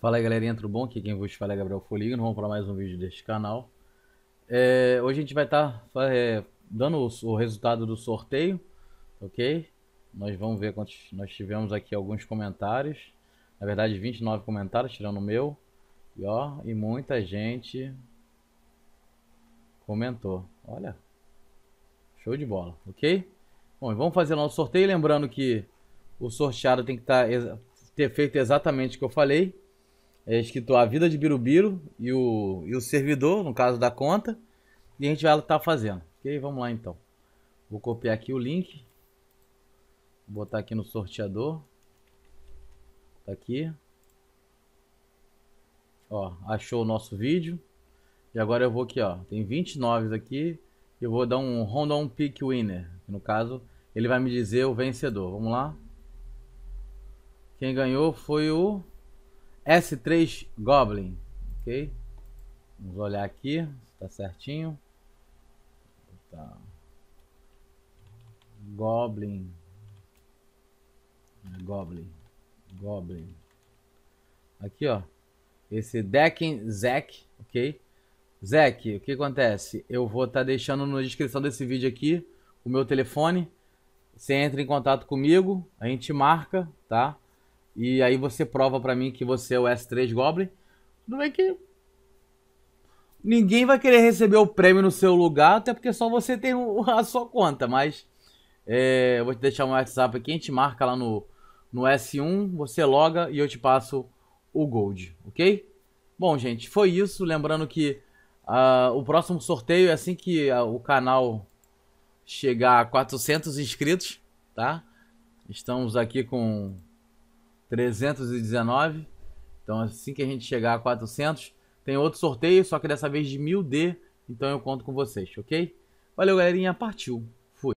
Fala aí galerinha, tudo bom? Aqui quem vos fala é Gabriel Foligno, vamos para mais um vídeo deste canal. É, hoje a gente vai estar tá, é, dando o, o, resultado do sorteio, ok? Nós vamos ver quantos, nós tivemos aqui alguns comentários, na verdade 29 comentários, tirando o meu. E ó, e muita gente comentou, olha, show de bola, ok? Bom, vamos fazer nosso sorteio, lembrando que o sorteado tem que tá, ter feito exatamente o que eu falei, é escrito a vida de Birubiru e o, e o servidor, no caso da conta, e a gente vai estar fazendo. Ok, vamos lá então. Vou copiar aqui o link, vou botar aqui no sorteador, tá aqui. Ó, achou o nosso vídeo. E agora eu vou aqui, ó, tem 29 aqui, eu vou dar um random pick winner, no caso ele vai me dizer o vencedor. Vamos lá. Quem ganhou foi o S3 Goblin, ok? Vamos olhar aqui, está certinho. Tá. Goblin. É Goblin. Goblin. Aqui, ó. Esse Decking Zack, ok? Zack, o que acontece? Eu vou estar tá deixando na descrição desse vídeo aqui o meu telefone. Você entra em contato comigo, a gente marca, tá? E aí você prova para mim que você é o S3 Goblin. Tudo bem que. Ninguém vai querer receber o prêmio no seu lugar, até porque só você tem a sua conta, mas. É, eu vou te deixar um WhatsApp aqui, a gente marca lá no, no S1, você loga e eu te passo o Gold, ok? Bom, gente, foi isso. Lembrando que uh, o próximo sorteio é assim que uh, o canal chegar a 400 inscritos, tá? Estamos aqui com 319. Então, assim que a gente chegar a 400, tem outro sorteio, só que dessa vez de 1000D. Então, eu conto com vocês, ok? Valeu, galerinha. Partiu!